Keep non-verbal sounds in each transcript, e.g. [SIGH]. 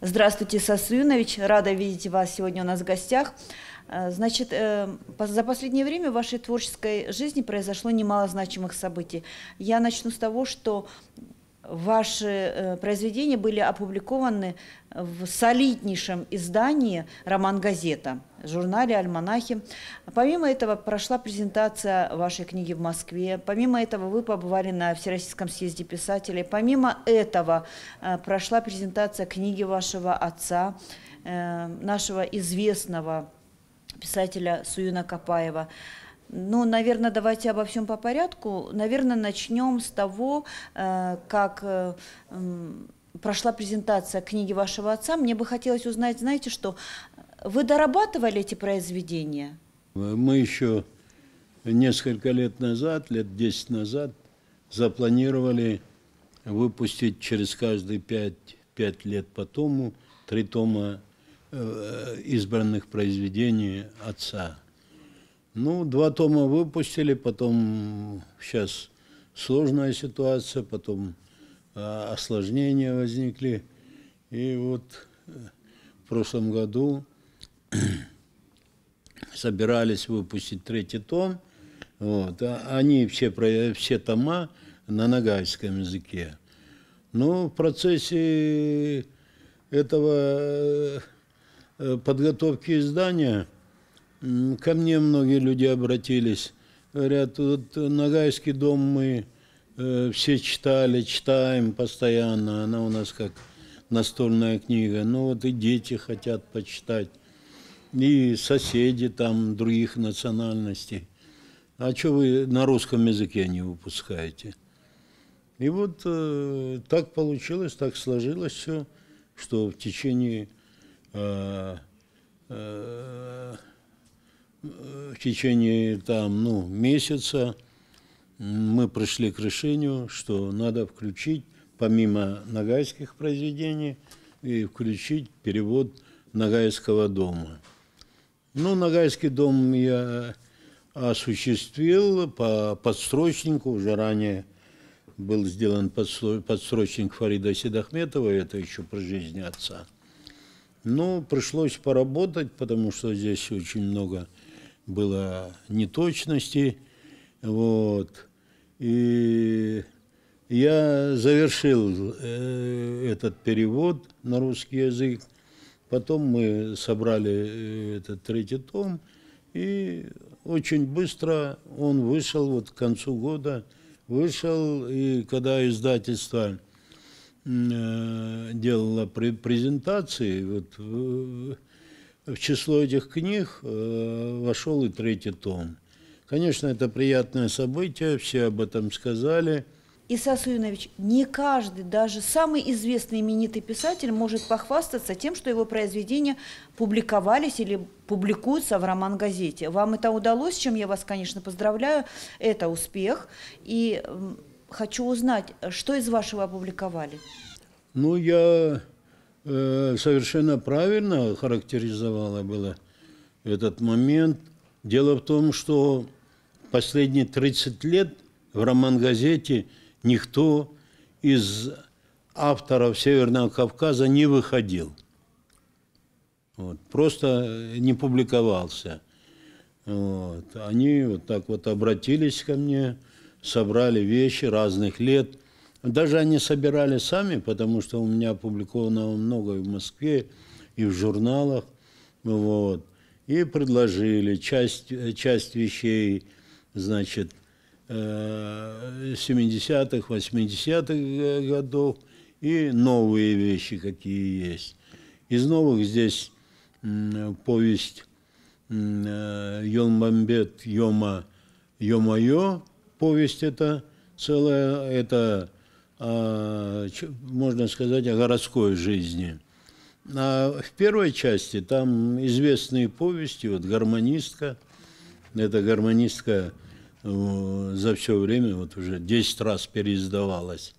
Здравствуйте, Сосуинович. Рада видеть вас сегодня у нас в гостях. Э, значит, э, за последнее время в вашей творческой жизни произошло немало значимых событий. Я начну с того, что Ваши э, произведения были опубликованы в солиднейшем издании «Роман газета» журнале «Альманахи». Помимо этого прошла презентация вашей книги в Москве. Помимо этого вы побывали на Всероссийском съезде писателей. Помимо этого э, прошла презентация книги вашего отца, э, нашего известного писателя Суюна Капаева. Ну, наверное, давайте обо всем по порядку. Наверное, начнем с того, э, как э, прошла презентация книги вашего отца. Мне бы хотелось узнать, знаете что, э, вы дорабатывали эти произведения? Мы еще несколько лет назад, лет 10 назад, запланировали выпустить через каждые 5, 5 лет по тому три тома избранных произведений отца. Ну, два тома выпустили, потом сейчас сложная ситуация, потом э, осложнения возникли. И вот э, в прошлом году [CLEARS THROAT] собирались выпустить третий том. Вот. А, они все, все тома на нагайском языке. Но ну, в процессе этого э, э, подготовки издания Ко мне многие люди обратились. Говорят, вот Ногайский дом мы э, все читали, читаем постоянно. Она у нас как настольная книга. Ну вот и дети хотят почитать. И соседи там других национальностей. А что вы на русском языке не выпускаете? И вот э, так получилось, так сложилось все, что в течение э, э, Э, в течение там, ну, месяца мы пришли к решению, что надо включить, помимо нагайских произведений, и включить перевод Нагайского дома. Ну, Нагайский дом я осуществил по подсрочнику, уже ранее был сделан подсрочник Фарида Седахметова, это еще про жизнь отца. Но ну, пришлось поработать, потому что здесь очень много было неточности. Вот. И я завершил э, этот перевод на русский язык. Потом мы собрали э, этот третий том, и очень быстро он вышел, вот к концу года вышел, и когда издательство э, делало презентации, вот в число этих книг э, вошел и третий том. Конечно, это приятное событие, все об этом сказали. Иса Суинович, не каждый, даже самый известный именитый писатель может похвастаться тем, что его произведения публиковались или публикуются в роман-газете. Вам это удалось, чем я вас, конечно, поздравляю. Это успех. И хочу узнать, что из вашего опубликовали? Ну, я Э, совершенно правильно характеризовала было этот момент. Дело в том, что последние 30 лет в роман-газете никто из авторов Северного Кавказа не выходил. Вот, просто не публиковался. Вот. Они вот так вот обратились ко мне, собрали вещи разных лет – даже они собирали сами, потому что у меня опубликовано много и в Москве, и в журналах. Вот. И предложили часть, часть вещей, значит, 70-х, э, 80-х э, годов и новые вещи, какие есть. Из новых здесь повесть э, Йонбамбет Йома Йома Йо. повесть это целая, это а, можно сказать, о городской жизни. А в первой части там известные повести, вот «Гармонистка», эта «Гармонистка» э, за все время, вот уже 10 раз переиздавалась,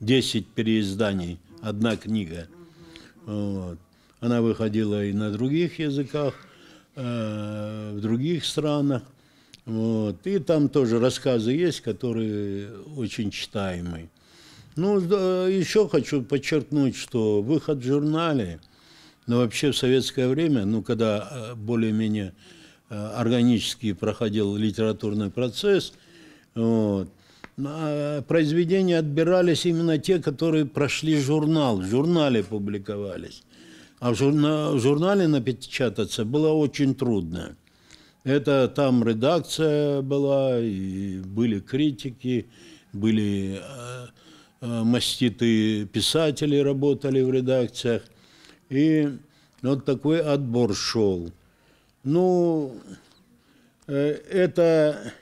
10 переизданий, одна книга. Вот. Она выходила и на других языках, э, в других странах. Вот. И там тоже рассказы есть, которые очень читаемые. Ну, да, еще хочу подчеркнуть, что выход в журнале, ну, вообще в советское время, ну, когда э, более-менее э, органически проходил литературный процесс, вот, э, произведения отбирались именно те, которые прошли журнал, в журнале публиковались. А в, журна, в журнале напечататься было очень трудно. Это там редакция была, и были критики, были Э, маститые писатели работали в редакциях. И вот такой отбор шел. Ну, э, это...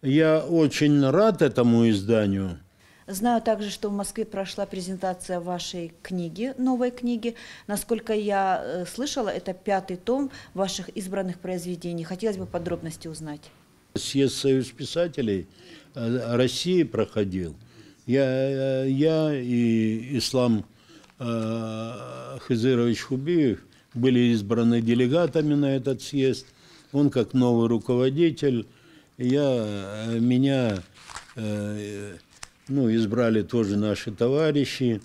Я очень рад этому изданию. Знаю также, что в Москве прошла презентация вашей книги, новой книги. Насколько я э, слышала, это пятый том ваших избранных произведений. Хотелось бы подробности узнать. Съезд Союз писателей России проходил – я, я и Ислам э, Хизырович Хубиев были избраны делегатами на этот съезд. Он как новый руководитель. Я, э, меня э, ну, избрали тоже наши товарищи.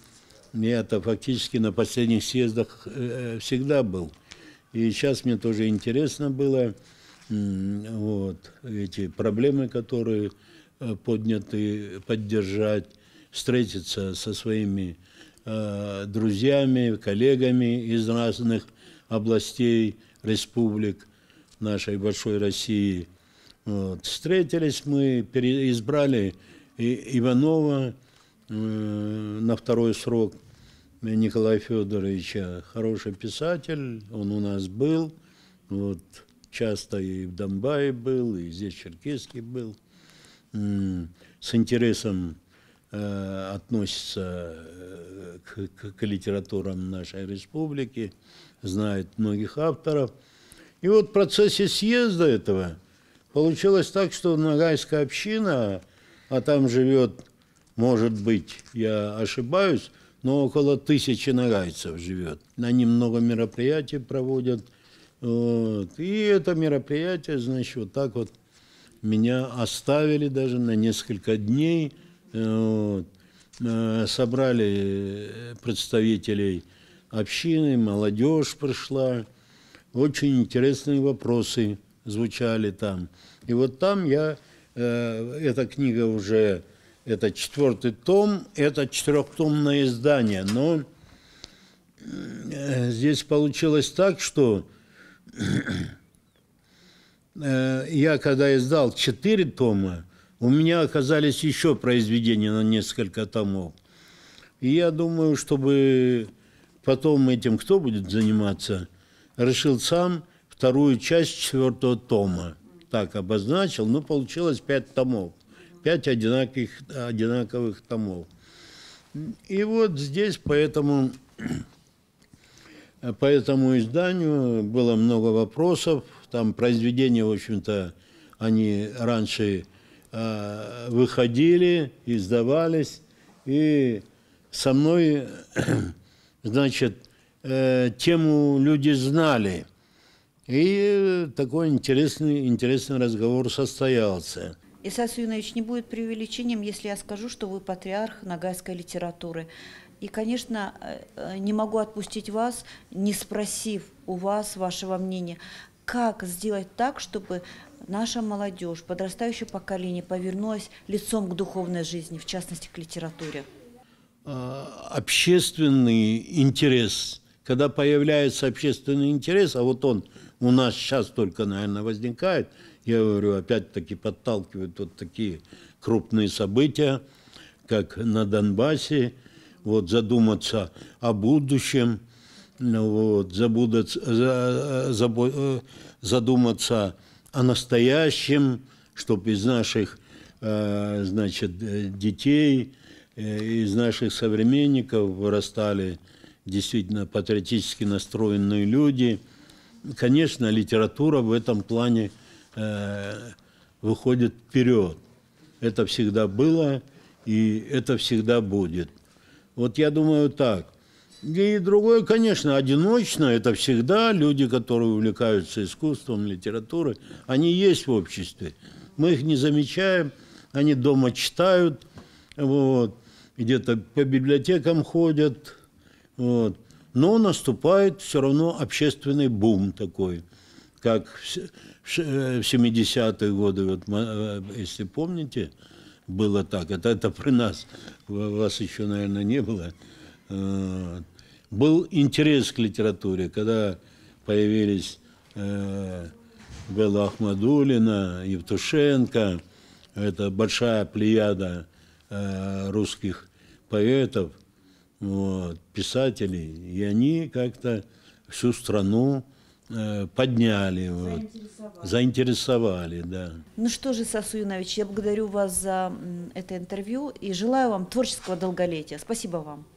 Я-то фактически на последних съездах э, всегда был. И сейчас мне тоже интересно было вот, эти проблемы, которые Э, подняты, поддержать, встретиться со своими э, друзьями, коллегами из разных областей, республик нашей большой России. Вот. Встретились мы, избрали Иванова э, на второй срок Николая Федоровича. Хороший писатель, он у нас был, вот, часто и в Донбайе был, и здесь Черкесский был – с интересом э, относится э, к, к, к литературам нашей республики, знает многих авторов. И вот в процессе съезда этого получилось так, что Ногайская община, а там живет, может быть, я ошибаюсь, но около тысячи нагайцев живет. Они много мероприятий проводят. Вот. И это мероприятие, значит, вот так вот – меня оставили даже на несколько дней, э, вот, э, собрали представителей общины, молодежь пришла, очень интересные вопросы звучали там. И вот там я, э, эта книга уже, это четвертый том, это четырехтомное издание, но здесь получилось так, что Э, я когда издал четыре тома, у меня оказались еще произведения на несколько томов. И я думаю, чтобы потом этим кто будет заниматься, решил сам вторую часть четвертого тома. Так обозначил, но ну, получилось пять томов. Пять одинаковых, одинаковых томов. И вот здесь поэтому, [CLEARS THROAT] по этому изданию было много вопросов, там произведения, в общем-то, они раньше э, выходили, издавались. И со мной, [CLEARS THROAT] значит, э, тему люди знали. И такой интересный, интересный разговор состоялся. Исас Юнович, не будет преувеличением, если я скажу, что вы патриарх нагайской литературы. И, конечно, э, э, не могу отпустить вас, не спросив у вас вашего мнения как сделать так, чтобы наша молодежь, подрастающее поколение повернулось лицом к духовной жизни, в частности к литературе? А, общественный интерес. Когда появляется общественный интерес, а вот он у нас сейчас только, наверное, возникает, я говорю, опять-таки подталкивают вот такие крупные события, как на Донбассе, вот задуматься о будущем – вот, забудаться, э, задуматься о настоящем, чтобы из наших э, значит, э, детей, из наших современников вырастали действительно патриотически настроенные люди. Конечно, литература в этом плане выходит вперед. Это всегда было и это всегда будет. Вот я думаю так. И другое, конечно, одиночно, это всегда люди, которые увлекаются искусством, литературой, они есть в обществе. Мы их не замечаем, они дома читают, вот, где-то по библиотекам ходят, вот. Но наступает все равно общественный бум такой, как в 70-е э, годы, вот, э, если помните, было так, это, это при нас, вас еще, наверное, не было – Э, был интерес к литературе, когда появились э, Белла Ахмадулина, Евтушенко, это большая плеяда э, русских поэтов, вот, писателей, и они как-то всю страну подняли, заинтересовали. Вот, заинтересовали, да. Ну что же, Сосуинович, я благодарю вас за это интервью и желаю вам творческого долголетия. Спасибо вам.